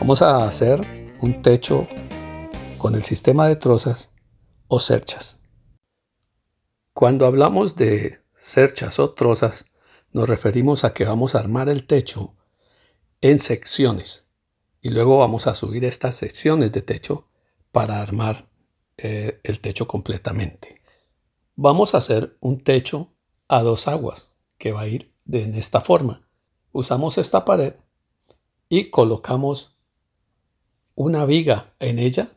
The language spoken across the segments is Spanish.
Vamos a hacer un techo con el sistema de trozas o cerchas. Cuando hablamos de cerchas o trozas, nos referimos a que vamos a armar el techo en secciones y luego vamos a subir estas secciones de techo para armar eh, el techo completamente. Vamos a hacer un techo a dos aguas que va a ir de esta forma. Usamos esta pared y colocamos una viga en ella,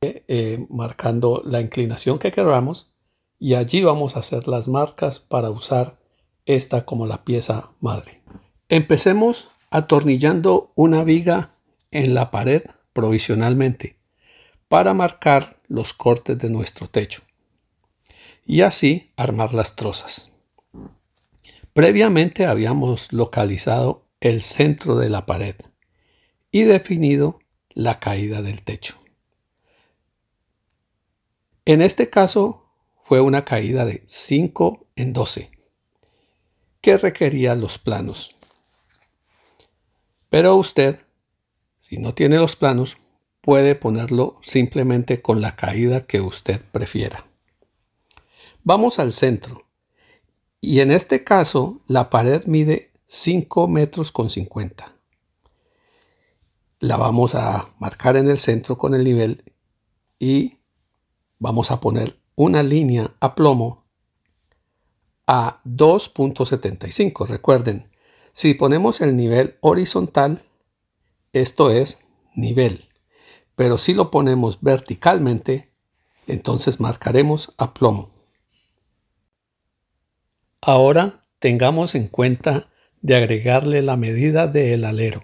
eh, eh, marcando la inclinación que queramos, y allí vamos a hacer las marcas para usar esta como la pieza madre. Empecemos atornillando una viga en la pared provisionalmente para marcar los cortes de nuestro techo y así armar las trozas. Previamente habíamos localizado el centro de la pared y definido la caída del techo. En este caso fue una caída de 5 en 12, que requería los planos. Pero usted, si no tiene los planos, puede ponerlo simplemente con la caída que usted prefiera. Vamos al centro. Y en este caso, la pared mide 5 metros con 50 la vamos a marcar en el centro con el nivel y vamos a poner una línea a plomo a 2.75. Recuerden, si ponemos el nivel horizontal, esto es nivel. Pero si lo ponemos verticalmente, entonces marcaremos a plomo. Ahora tengamos en cuenta de agregarle la medida del alero.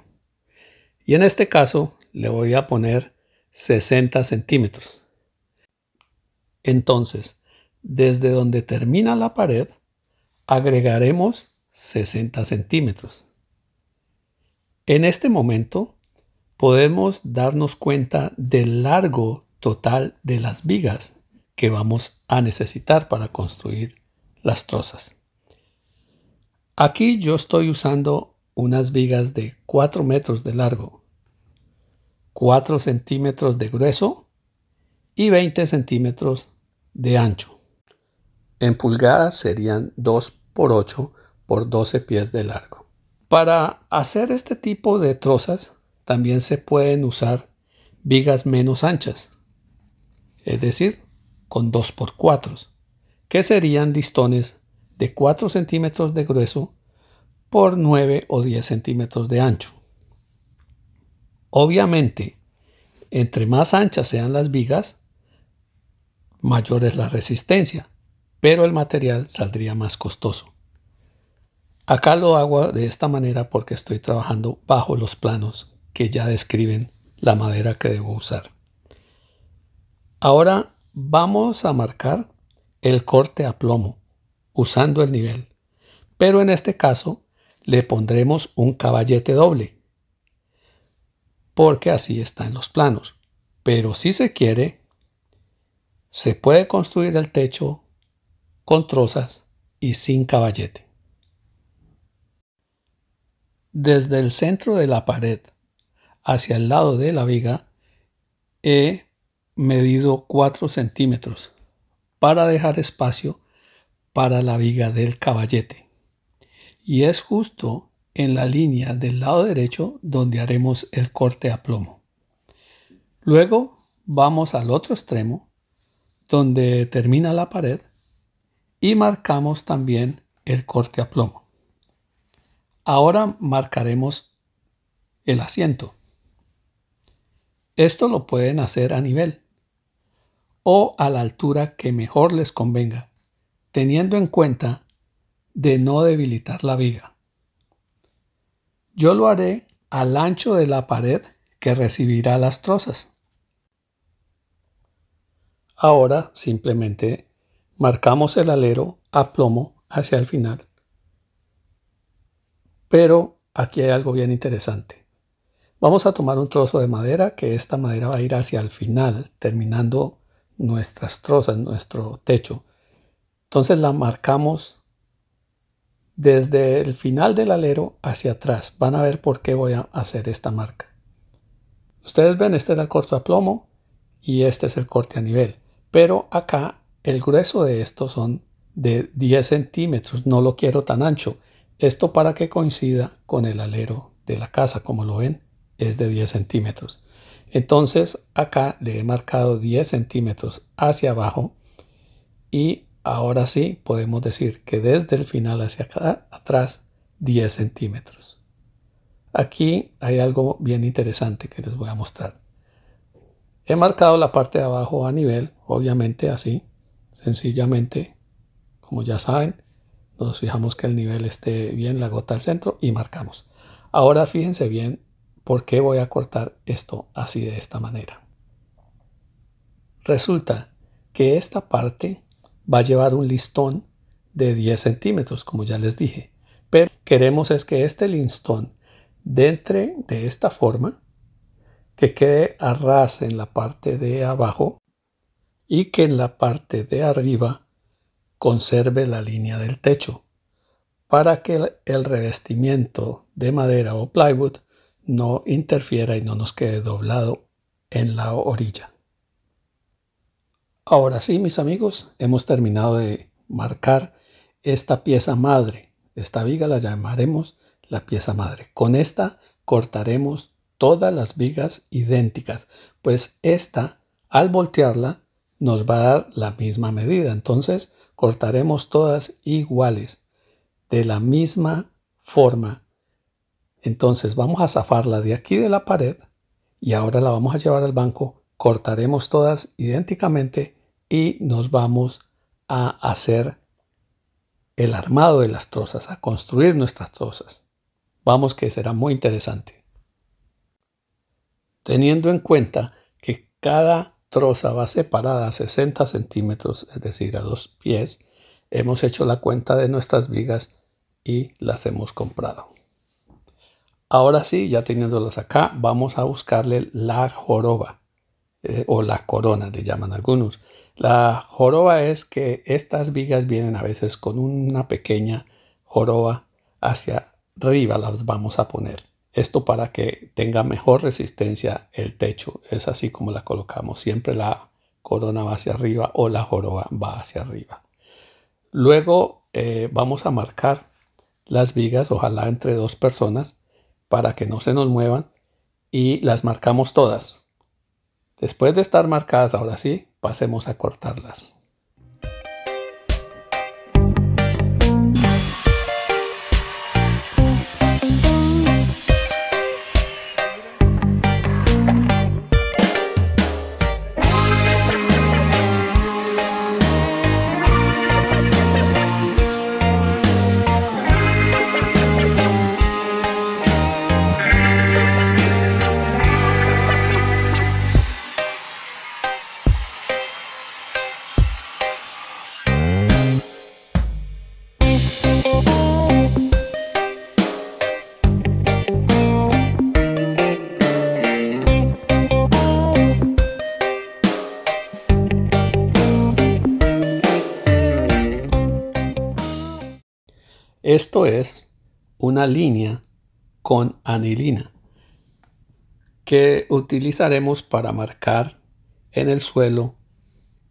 Y en este caso le voy a poner 60 centímetros. Entonces, desde donde termina la pared, agregaremos 60 centímetros. En este momento, podemos darnos cuenta del largo total de las vigas que vamos a necesitar para construir las trozas. Aquí yo estoy usando unas vigas de 4 metros de largo 4 centímetros de grueso y 20 centímetros de ancho. En pulgadas serían 2 por 8 por 12 pies de largo. Para hacer este tipo de trozas también se pueden usar vigas menos anchas, es decir, con 2 por 4, que serían listones de 4 centímetros de grueso por 9 o 10 centímetros de ancho. Obviamente, entre más anchas sean las vigas, mayor es la resistencia, pero el material saldría más costoso. Acá lo hago de esta manera porque estoy trabajando bajo los planos que ya describen la madera que debo usar. Ahora vamos a marcar el corte a plomo usando el nivel, pero en este caso le pondremos un caballete doble porque así está en los planos. Pero si se quiere, se puede construir el techo con trozas y sin caballete. Desde el centro de la pared hacia el lado de la viga he medido 4 centímetros para dejar espacio para la viga del caballete. Y es justo en la línea del lado derecho donde haremos el corte a plomo. Luego vamos al otro extremo donde termina la pared y marcamos también el corte a plomo. Ahora marcaremos el asiento. Esto lo pueden hacer a nivel o a la altura que mejor les convenga, teniendo en cuenta de no debilitar la viga. Yo lo haré al ancho de la pared que recibirá las trozas. Ahora simplemente marcamos el alero a plomo hacia el final. Pero aquí hay algo bien interesante. Vamos a tomar un trozo de madera, que esta madera va a ir hacia el final, terminando nuestras trozas, nuestro techo. Entonces la marcamos desde el final del alero hacia atrás. Van a ver por qué voy a hacer esta marca. Ustedes ven, este era el corto a plomo y este es el corte a nivel. Pero acá el grueso de esto son de 10 centímetros. No lo quiero tan ancho. Esto para que coincida con el alero de la casa, como lo ven, es de 10 centímetros. Entonces acá le he marcado 10 centímetros hacia abajo y Ahora sí podemos decir que desde el final hacia acá, atrás 10 centímetros. Aquí hay algo bien interesante que les voy a mostrar. He marcado la parte de abajo a nivel, obviamente así, sencillamente, como ya saben, nos fijamos que el nivel esté bien, la gota al centro y marcamos. Ahora fíjense bien por qué voy a cortar esto así de esta manera. Resulta que esta parte va a llevar un listón de 10 centímetros, como ya les dije. Pero queremos es que este listón entre de esta forma, que quede a ras en la parte de abajo y que en la parte de arriba conserve la línea del techo para que el revestimiento de madera o plywood no interfiera y no nos quede doblado en la orilla. Ahora sí, mis amigos, hemos terminado de marcar esta pieza madre. Esta viga la llamaremos la pieza madre. Con esta cortaremos todas las vigas idénticas, pues esta, al voltearla, nos va a dar la misma medida. Entonces, cortaremos todas iguales, de la misma forma. Entonces, vamos a zafarla de aquí de la pared y ahora la vamos a llevar al banco. Cortaremos todas idénticamente y nos vamos a hacer el armado de las trozas, a construir nuestras trozas. Vamos que será muy interesante. Teniendo en cuenta que cada troza va separada a 60 centímetros, es decir, a dos pies, hemos hecho la cuenta de nuestras vigas y las hemos comprado. Ahora sí, ya teniéndolas acá, vamos a buscarle la joroba. Eh, o la corona le llaman algunos. La joroba es que estas vigas vienen a veces con una pequeña joroba hacia arriba, las vamos a poner. Esto para que tenga mejor resistencia el techo. Es así como la colocamos. Siempre la corona va hacia arriba o la joroba va hacia arriba. Luego eh, vamos a marcar las vigas, ojalá entre dos personas, para que no se nos muevan. Y las marcamos todas. Después de estar marcadas ahora sí, pasemos a cortarlas. Esto es una línea con anilina que utilizaremos para marcar en el suelo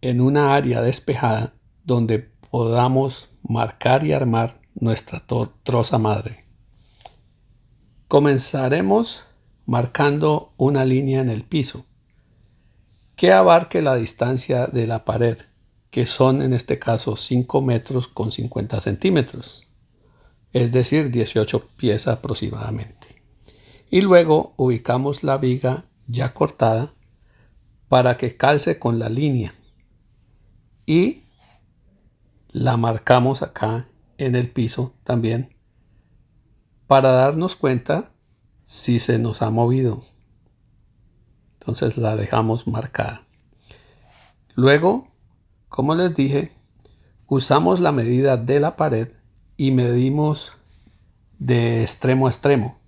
en una área despejada donde podamos marcar y armar nuestra troza madre. Comenzaremos marcando una línea en el piso que abarque la distancia de la pared, que son en este caso 5 metros con 50 centímetros es decir, 18 piezas aproximadamente. Y luego ubicamos la viga ya cortada para que calce con la línea y la marcamos acá en el piso también para darnos cuenta si se nos ha movido. Entonces la dejamos marcada. Luego, como les dije, usamos la medida de la pared y medimos de extremo a extremo.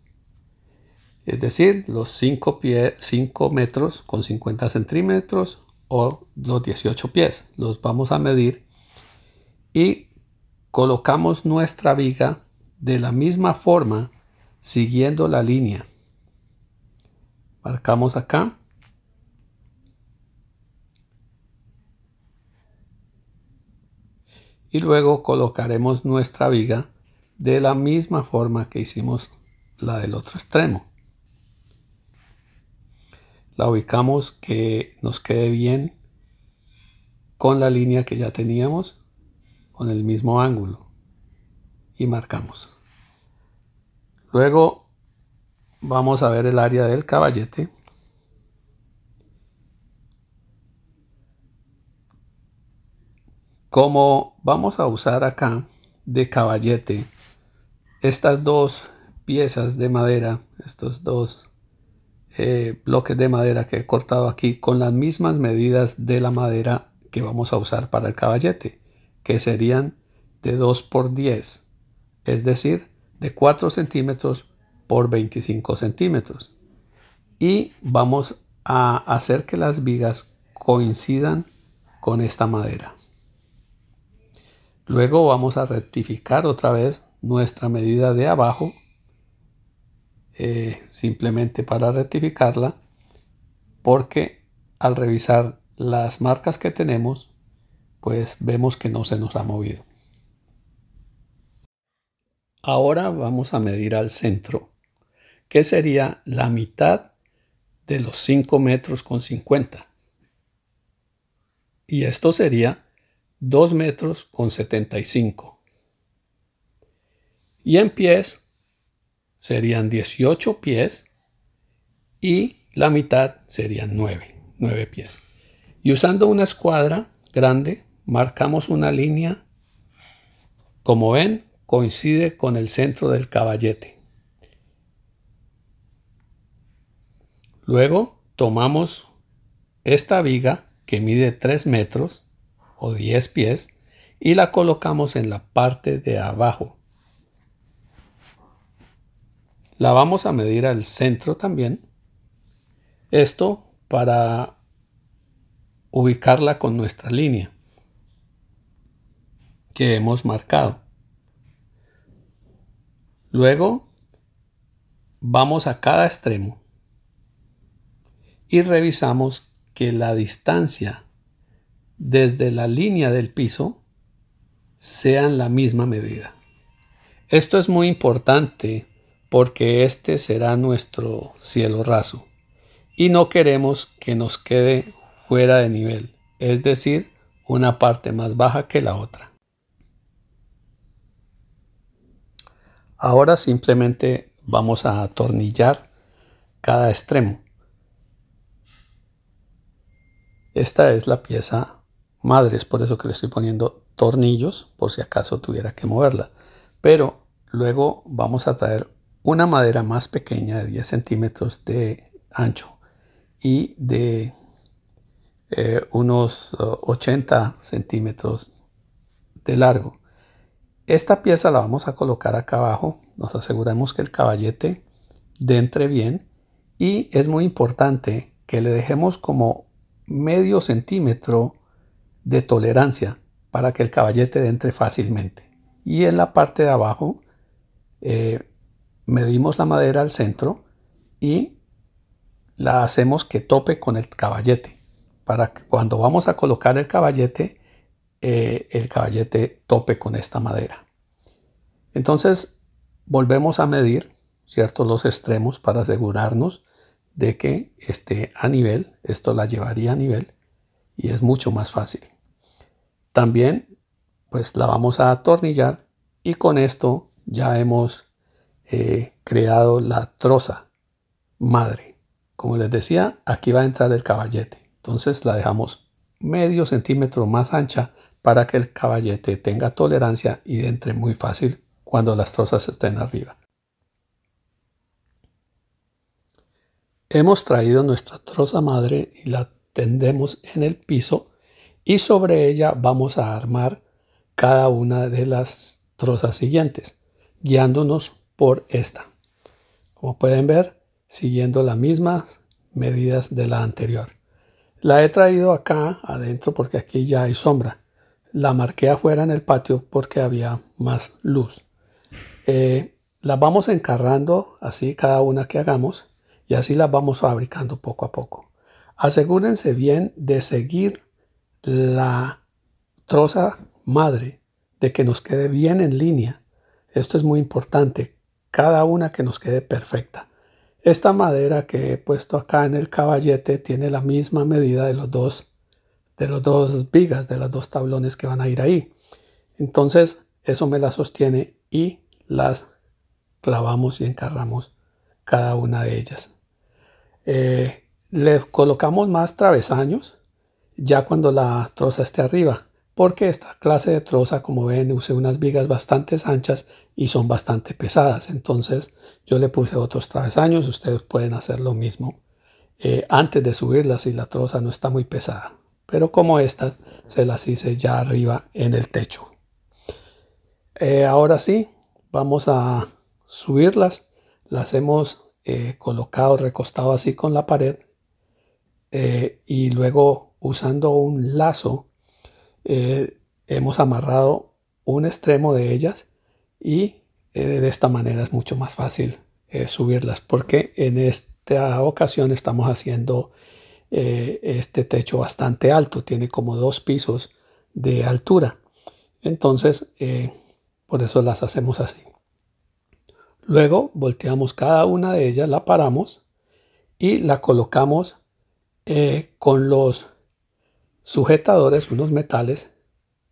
Es decir, los 5 metros con 50 centímetros o los 18 pies. Los vamos a medir y colocamos nuestra viga de la misma forma siguiendo la línea. Marcamos acá y luego colocaremos nuestra viga de la misma forma que hicimos la del otro extremo. La ubicamos que nos quede bien con la línea que ya teníamos, con el mismo ángulo y marcamos. Luego vamos a ver el área del caballete. Como vamos a usar acá de caballete estas dos piezas de madera, estos dos eh, bloques de madera que he cortado aquí con las mismas medidas de la madera que vamos a usar para el caballete, que serían de 2 por 10, es decir, de 4 centímetros por 25 centímetros. Y vamos a hacer que las vigas coincidan con esta madera. Luego vamos a rectificar otra vez nuestra medida de abajo, eh, simplemente para rectificarla, porque al revisar las marcas que tenemos, pues vemos que no se nos ha movido. Ahora vamos a medir al centro, que sería la mitad de los 5 metros con 50. Y esto sería 2 metros con 75. Y en pies serían 18 pies y la mitad serían 9, 9 pies. Y usando una escuadra grande, marcamos una línea, como ven, coincide con el centro del caballete. Luego tomamos esta viga que mide 3 metros o 10 pies y la colocamos en la parte de abajo. La vamos a medir al centro también. Esto para ubicarla con nuestra línea que hemos marcado. Luego vamos a cada extremo y revisamos que la distancia desde la línea del piso sean la misma medida. Esto es muy importante porque este será nuestro cielo raso y no queremos que nos quede fuera de nivel, es decir, una parte más baja que la otra. Ahora simplemente vamos a atornillar cada extremo. Esta es la pieza madre, es por eso que le estoy poniendo tornillos, por si acaso tuviera que moverla. Pero luego vamos a traer una madera más pequeña de 10 centímetros de ancho y de eh, unos 80 eh, centímetros de largo. Esta pieza la vamos a colocar acá abajo, nos aseguramos que el caballete de entre bien y es muy importante que le dejemos como medio centímetro de tolerancia para que el caballete entre fácilmente. Y en la parte de abajo eh, medimos la madera al centro y la hacemos que tope con el caballete. Para que cuando vamos a colocar el caballete, eh, el caballete tope con esta madera. Entonces volvemos a medir, ¿cierto? Los extremos para asegurarnos de que esté a nivel. Esto la llevaría a nivel y es mucho más fácil. También pues la vamos a atornillar y con esto ya hemos eh, creado la troza madre. Como les decía, aquí va a entrar el caballete. Entonces la dejamos medio centímetro más ancha para que el caballete tenga tolerancia y entre muy fácil cuando las trozas estén arriba. Hemos traído nuestra troza madre y la tendemos en el piso y sobre ella vamos a armar cada una de las trozas siguientes, guiándonos por esta. Como pueden ver, siguiendo las mismas medidas de la anterior. La he traído acá adentro porque aquí ya hay sombra. La marqué afuera en el patio porque había más luz. la eh, las vamos encarrando así cada una que hagamos y así las vamos fabricando poco a poco. Asegúrense bien de seguir la troza madre, de que nos quede bien en línea. Esto es muy importante, cada una que nos quede perfecta. Esta madera que he puesto acá en el caballete tiene la misma medida de los dos de los dos vigas, de los dos tablones que van a ir ahí. Entonces, eso me la sostiene y las clavamos y encarramos cada una de ellas. Eh, le colocamos más travesaños ya cuando la troza esté arriba, porque esta clase de troza, como ven, use unas vigas bastante anchas y son bastante pesadas. Entonces yo le puse otros travesaños, ustedes pueden hacer lo mismo eh, antes de subirlas si la troza no está muy pesada. Pero como estas, se las hice ya arriba en el techo. Eh, ahora sí, vamos a subirlas. Las hemos eh, colocado, recostado así con la pared eh, y luego usando un lazo eh, hemos amarrado un extremo de ellas y eh, de esta manera es mucho más fácil subirlas porque en esta ocasión estamos haciendo este techo bastante alto, tiene como dos pisos de altura. Entonces, por eso las hacemos así. Luego volteamos cada una de ellas, la paramos y la colocamos eh, con los sujetadores, unos metales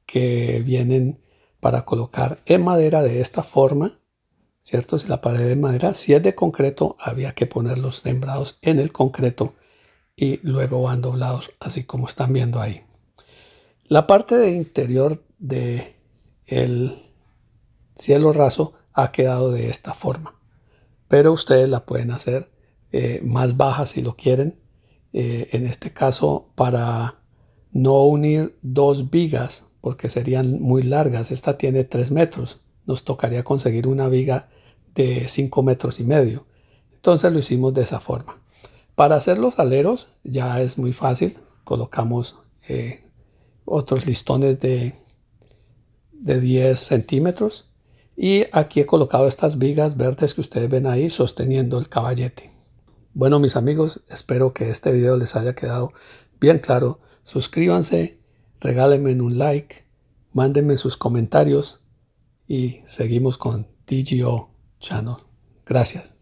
que vienen para colocar en madera de esta forma, ¿cierto? Si la pared es de madera, si es de concreto, había que poner los sembrados en el concreto y luego van doblados, así como están viendo ahí. La parte de interior de cielo raso ha quedado de esta forma, pero ustedes la pueden hacer eh, más baja si lo quieren eh, en este caso para no unir dos vigas porque serían muy largas. Esta tiene 3 metros. Nos tocaría conseguir una viga de 5 metros y medio. Entonces lo hicimos de esa forma. Para hacer los aleros ya es muy fácil. Colocamos eh, otros listones de, de 10 centímetros. Y aquí he colocado estas vigas verdes que ustedes ven ahí sosteniendo el caballete. Bueno mis amigos, espero que este video les haya quedado bien claro. Suscríbanse, regálenme un like, mándenme sus comentarios y seguimos con DGO Channel. Gracias.